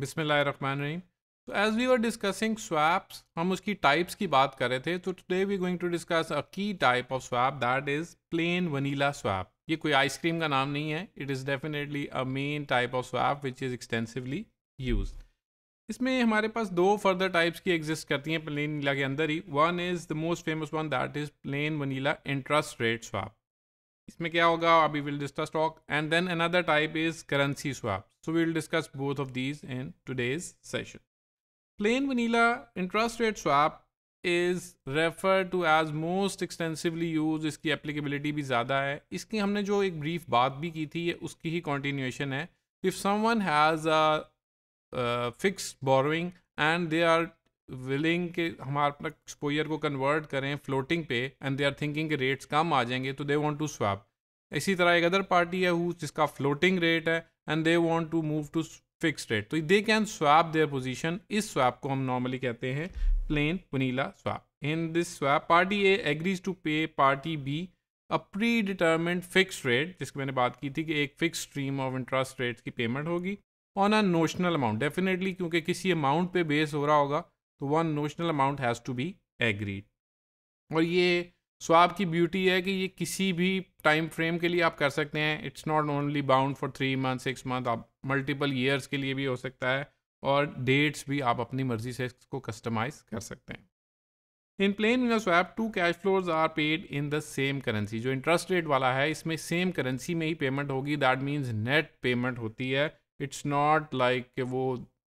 बिसमीम तो as we were discussing swaps हम उसकी टाइप्स की बात कर रहे थे तो today we going to discuss a key type of swap that is plain vanilla swap ये कोई आइसक्रीम का नाम नहीं है it is definitely a main type of swap which is extensively use इसमें हमारे पास दो फर्दर टाइप्स की एग्जिस्ट करती हैं प्लेन वनीला के अंदर ही one is the most famous one that is plain vanilla interest rate swap इसमें क्या होगा अभी will discuss stock and then another type is currency swap so we will discuss both of these in today's session plain vanilla interest rate swap is refer to as most extensively use इसकी applicability भी ज़्यादा है इसकी हमने जो एक brief बात भी की थी उसकी ही कॉन्टीन्यूएशन है if someone has fix borrowing and they are willing के हमारा अपना एक्सपोजर को कन्वर्ट करें फ्लोटिंग पे एंड दे आर थिंकिंग कि रेट्स कम आ जाएंगे तो दे वांट टू स्वैप इसी तरह एक अदर पार्टी है हु जिसका फ्लोटिंग रेट है and they want to move to fix rate तो they can swap their position इस स्वैप को हम नॉर्मली कहते हैं plain पुनीला swap in this swap party A agrees to pay party B a predetermined fix rate जिसकी मैंने बात की थी कि एक fix stream of interest rates की पेमेंट होगी on a notional amount definitely क्योंकि किसी अमाउंट पे बेस हो रहा होगा तो one notional amount has to be agreed और ये स्वाब की ब्यूटी है कि ये किसी भी टाइम फ्रेम के लिए आप कर सकते हैं it's not only bound for three month six month आप मल्टीपल ईयर्स के लिए भी हो सकता है और डेट्स भी आप अपनी मर्जी से इसको कस्टमाइज कर सकते हैं in plain vanilla swap two cash flows are paid in the same currency जो इंटरेस्ट रेट वाला है इसमें सेम करेंसी में ही पेमेंट होगी दैट मीन्स नेट पेमेंट होती है इट्स नॉट लाइक वो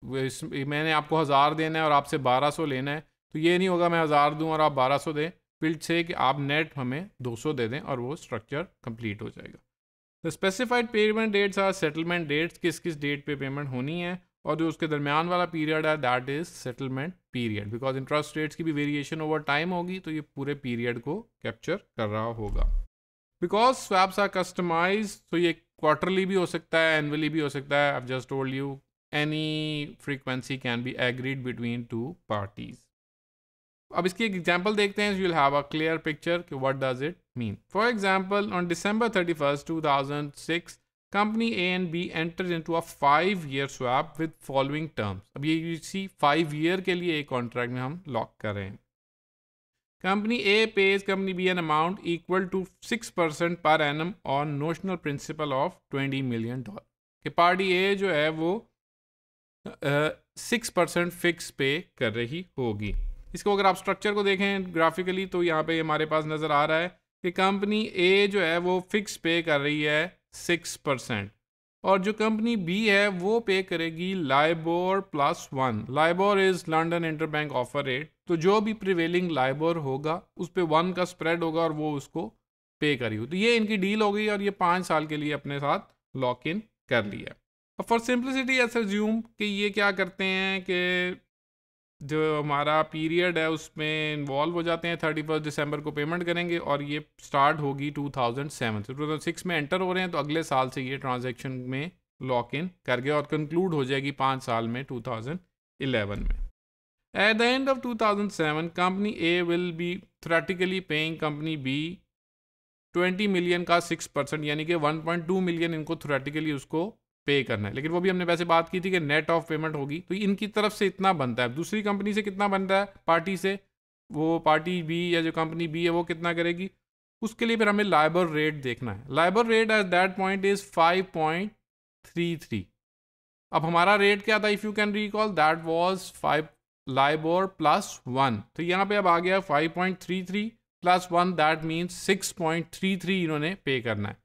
मैंने आपको हज़ार देना है और आपसे बारह सौ लेना है तो ये नहीं होगा मैं हज़ार दूँ और आप बारह सौ दें फिल्ड से कि आप नेट हमें दो सौ दे दें और वो स्ट्रक्चर कंप्लीट हो जाएगा the specified payment dates are settlement dates किस किस डेट पे पेमेंट होनी है और जो उसके दरमियान वाला पीरियड है that is settlement period because interest rates की भी वेरिएशन ओवर टाइम होगी तो ये पूरे पीरियड को कैप्चर कर रहा होगा बिकॉज स्वैप्स आर कस्टमाइज तो ये क्वार्टरली भी हो सकता है एनअली भी हो सकता है I just told you any frequency can be agreed between two parties. अब इसकी एक एग्जाम्पल देखते हैं you have a clear picture कि what does it mean for example on December thirty first thousand six company A and B enters into a five year swap with following terms अब ये इसी five year के लिए एक contract में हम lock कर रहे हैं company A pays company B an amount equal to six percent per annum on notional principal of twenty million dollar कि पार्टी ए जो है वो सिक्स परसेंट फिक्स पे कर रही होगी इसको अगर आप स्ट्रक्चर को देखें ग्राफिकली तो यहाँ पे हमारे पास नज़र आ रहा है कि कंपनी ए जो है वो फिक्स पे कर रही है सिक्स परसेंट और जो कंपनी बी है वो पे करेगी LIBOR plus one LIBOR is London interbank offer rate तो जो भी प्रिवेलिंग लाइबोर होगा उस पर वन का स्प्रेड होगा और वो उसको पे करी हो तो ये इनकी डील हो गई और ये पाँच साल के लिए अपने साथ लॉक इन कर लिया फॉर सिंप्लिसिटी एस एज्यूम कि ये क्या करते हैं कि जो हमारा पीरियड है उसमें इन्वॉल्व हो जाते हैं थर्टी फर्स्ट दिसंबर को पेमेंट करेंगे और ये स्टार्ट होगी तो टू थाउजेंड सेवन से टू सिक्स में एंटर हो रहे हैं तो अगले साल से ये ट्रांजेक्शन में लॉक इन कर गया और कंक्लूड हो जाएगी पाँच साल में टू थाउजेंड इलेवन में at the end of two thousand seven company A will be theoretically paying company B twenty million का सिक्स परसेंट यानी कि वन पॉइंट टू मिलियन इनको थ्रेटिकली उसको पे करना है लेकिन वो भी हमने वैसे बात की थी कि नेट ऑफ पेमेंट होगी तो इनकी तरफ से इतना बनता है दूसरी कंपनी से कितना बन रहा है पार्टी से वो पार्टी बी या जो कंपनी बी है वो कितना करेगी उसके लिए फिर हमें लाइबर रेट देखना है LIBOR rate at that point is five point three three अब हमारा रेट क्या था if you can recall that was five LIBOR plus one तो यहाँ पे अब आ गया five point three three plus one that means six point three three इन्होंने पे करना है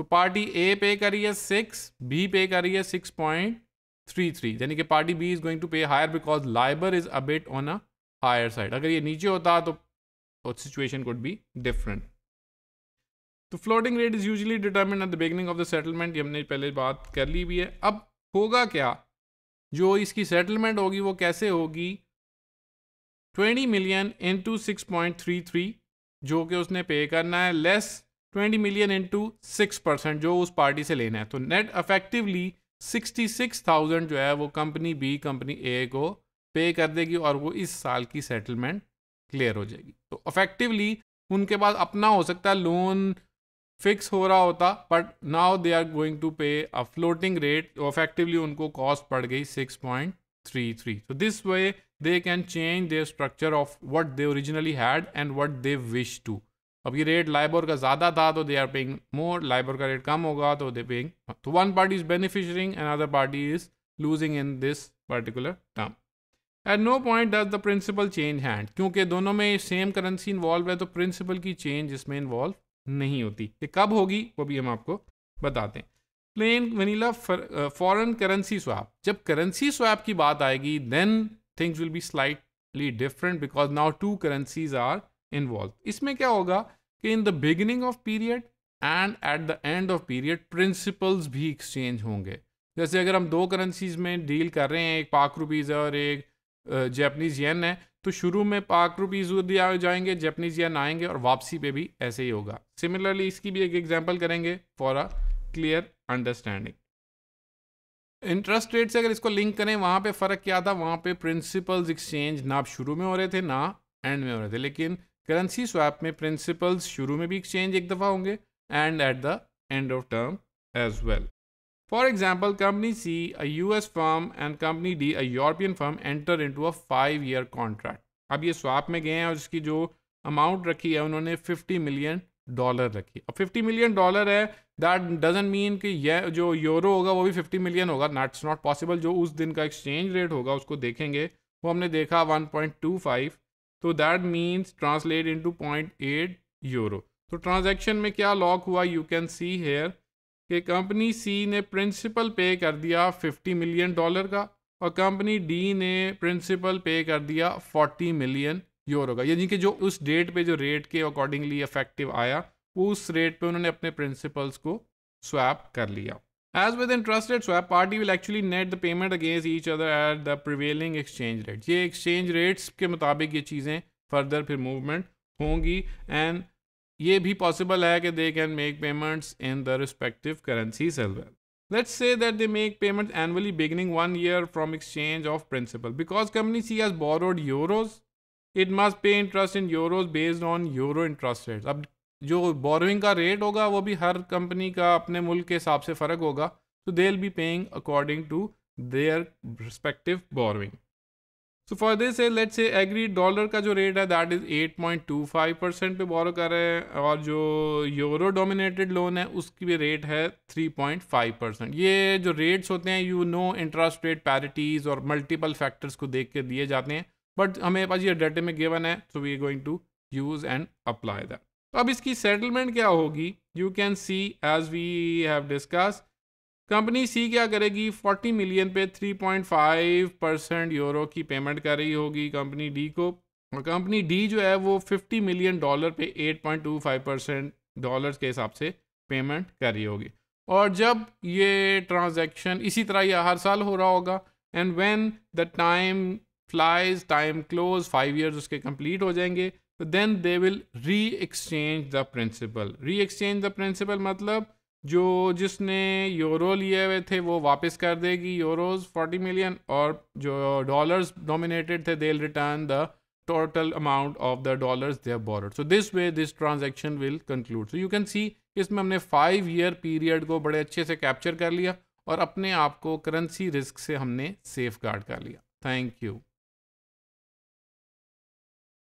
तो पार्टी ए पे कर रही है सिक्स बी पे कर रही है सिक्स पॉइंट थ्री थ्री यानी कि party B is going to pay higher because LIBOR is about on a higher side अगर ये नीचे होता तो सिचुएशन कुड बी डिफरेंट तो floating rate is usually determine at the beginning of the settlement ये हमने पहले बात कर ली भी है अब होगा क्या जो इसकी सेटलमेंट होगी वो कैसे होगी 20 मिलियन इंटू 6.33 जो कि उसने पे करना है less twenty million into six percent जो उस पार्टी से लेना है तो net effectively sixty six thousand जो है वो कंपनी बी कंपनी ए को पे कर देगी और वो इस साल की सेटलमेंट क्लियर हो जाएगी तो अफेक्टिवली उनके पास अपना हो सकता है लोन फिक्स हो रहा होता but now they are going to pay a floating rate effectively उनको कॉस्ट पड़ गई सिक्स पॉइंट थ्री थ्री तो this way they can change their structure of what they originally had and what they wish to अब ये rate LIBOR का ज़्यादा था तो they are paying more LIBOR का रेट कम होगा तो दे पेइंग तो one party is benefiting and other party is losing in this particular term at no point does the principal change hand क्योंकि दोनों में सेम करेंसी इन्वॉल्व है तो प्रिंसिपल की चेंज इसमें इन्वॉल्व नहीं होती ये कब होगी वो भी हम आपको बताते हैं plain vanilla foreign currency swap जब करेंसी स्वैप की बात आएगी then things will be slightly different because now two currencies are involve इसमें क्या होगा कि in the beginning of period and at the end of period principals भी exchange होंगे जैसे अगर हम दो करेंसीज में डील कर रहे हैं एक पाक रुपीज़ है और एक जैपनीज येन है तो शुरू में पाक रुपीज़ जाएंगे जैपनीज येन आएंगे और वापसी पे भी ऐसे ही होगा सिमिलरली इसकी भी एक एग्जांपल करेंगे for a clear understanding interest rate से अगर इसको लिंक करें वहाँ पे फ़र्क क्या था वहाँ पे प्रिंसिपल्स एक्सचेंज ना शुरू में हो रहे थे ना एंड में हो रहे थे लेकिन करेंसी स्वैप में प्रिंसिपल्स शुरू में भी एक्सचेंज एक दफ़ा होंगे and at the end of term as well for example company C a U S firm and company D a European firm enter into a five five ईयर कॉन्ट्रैक्ट अब ये स्वाप में गए हैं और इसकी जो अमाउंट रखी है उन्होंने फिफ्टी मिलियन डॉलर रखी अब फिफ्टी मिलियन डॉलर है दैट डजेंट मीन कि यह जो यूरो होगा वो भी फिफ्टी मिलियन होगा नाट्स नॉट पॉसिबल जो उस दिन का एक्सचेंज रेट होगा उसको देखेंगे वो हमने देखा वन पॉइंट टू फाइव तो that means translate to point eight euro तो ट्रांजेक्शन में क्या लॉक हुआ यू कैन सी हेयर कि कंपनी सी ने प्रिंसिपल पे कर दिया 50 मिलियन डॉलर का और कंपनी डी ने प्रिंसिपल पे कर दिया 40 मिलियन यूरो का यानी कि जो उस डेट पे जो रेट के अकॉर्डिंगली इफेक्टिव आया उस रेट पे उन्होंने अपने प्रिंसिपल्स को स्वैप कर लिया As with entrusted swap, party will actually net the payment against each other at the prevailing exchange rate. ये exchange rates के मुताबिक ये चीज़ें further फिर movement होंगी and ये भी possible है कि they can make payments in the respective currencies as well. Let's say that they make payments annually beginning one year from exchange of principal. Because company C has borrowed euros, it must pay interest in euros based on euro interest rates. अब जो borrowing का rate होगा वो भी हर company का अपने मुल्क के हिसाब से फ़र्क होगा तो they be paying according to their respective borrowing so for this let's say agree dollar का जो रेट है दैट इज़ 8.25 परसेंट पे बोरो कर रहे हैं और जो यूरो डोमिनेटेड लोन है उसकी भी रेट है 3.5 परसेंट ये जो रेट्स होते हैं you know interest rate parities और मल्टीपल फैक्टर्स को देख के दिए जाते हैं बट हमें पास ये डेटे में गिवन है so we going to use and apply that तो अब इसकी सेटलमेंट क्या होगी you can see as we have discuss company C क्या करेगी 40 मिलियन पे 3.5 परसेंट यूरो की पेमेंट कर रही होगी कंपनी डी को और कंपनी डी जो है वो 50 मिलियन डॉलर पे 8.25 परसेंट डॉलर के हिसाब से पेमेंट कर रही होगी और जब ये ट्रांजैक्शन इसी तरह यह हर साल हो रहा होगा and when the time flies time close five years उसके कंप्लीट हो जाएंगे तो then they will re exchange the principal re exchange the principal मतलब जो जिसने यूरो लिए हुए थे वो वापस कर देगी यूरोज 40 मिलियन और जो डॉलर्स डोमिनेटेड थे they return the total amount of the dollars they are borrowed. So this way this transaction will conclude so you can see इसमें हमने फाइव ईयर पीरियड को बड़े अच्छे से कैप्चर कर लिया और अपने आप को करेंसी रिस्क से हमने सेफ गार्ड कर लिया थैंक यू